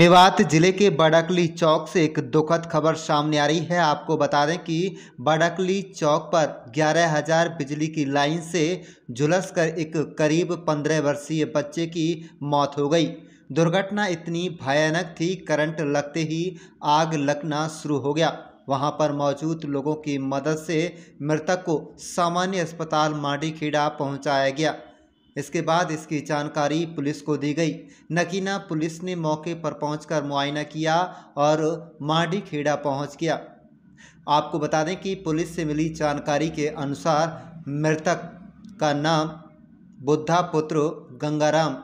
मेवात जिले के बड़कली चौक से एक दुखद खबर सामने आ रही है आपको बता दें कि बड़कली चौक पर 11000 बिजली की लाइन से झुलसकर एक करीब 15 वर्षीय बच्चे की मौत हो गई दुर्घटना इतनी भयानक थी करंट लगते ही आग लगना शुरू हो गया वहां पर मौजूद लोगों की मदद से मृतक को सामान्य अस्पताल मांडीखेड़ा पहुंचाया गया इसके बाद इसकी जानकारी पुलिस को दी गई नकीना पुलिस ने मौके पर पहुंचकर मुआयना किया और मांडी खेड़ा पहुँच गया आपको बता दें कि पुलिस से मिली जानकारी के अनुसार मृतक का नाम बुद्धा पुत्र गंगाराम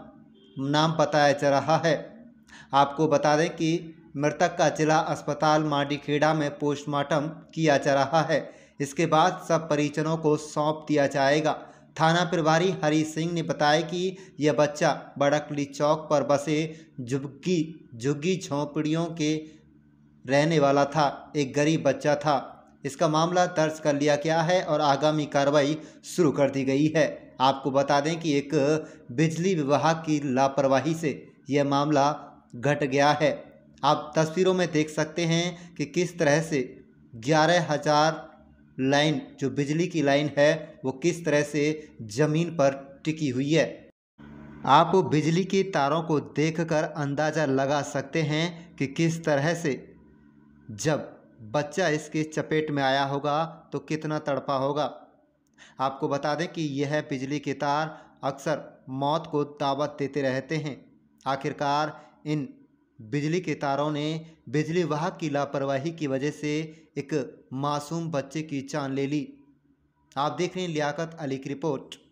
नाम बताया जा रहा है आपको बता दें कि मृतक का जिला अस्पताल मांडीखेड़ा में पोस्टमार्टम किया जा रहा है इसके बाद सब परिजनों को सौंप दिया जाएगा थाना प्रभारी हरी सिंह ने बताया कि यह बच्चा बड़कली चौक पर बसे झुग्गी झुग्गी झोंपड़ियों के रहने वाला था एक गरीब बच्चा था इसका मामला दर्ज कर लिया गया है और आगामी कार्रवाई शुरू कर दी गई है आपको बता दें कि एक बिजली विभाग की लापरवाही से यह मामला घट गया है आप तस्वीरों में देख सकते हैं कि किस तरह से ग्यारह हज़ार लाइन जो बिजली की लाइन है वो किस तरह से ज़मीन पर टिकी हुई है आप बिजली के तारों को देखकर अंदाज़ा लगा सकते हैं कि किस तरह से जब बच्चा इसके चपेट में आया होगा तो कितना तड़पा होगा आपको बता दें कि यह बिजली के तार अक्सर मौत को दावत देते रहते हैं आखिरकार इन बिजली के तारों ने बिजली वाहक की लापरवाही की वजह से एक मासूम बच्चे की जान ले ली आप देख रहे हैं लियाकत अली की रिपोर्ट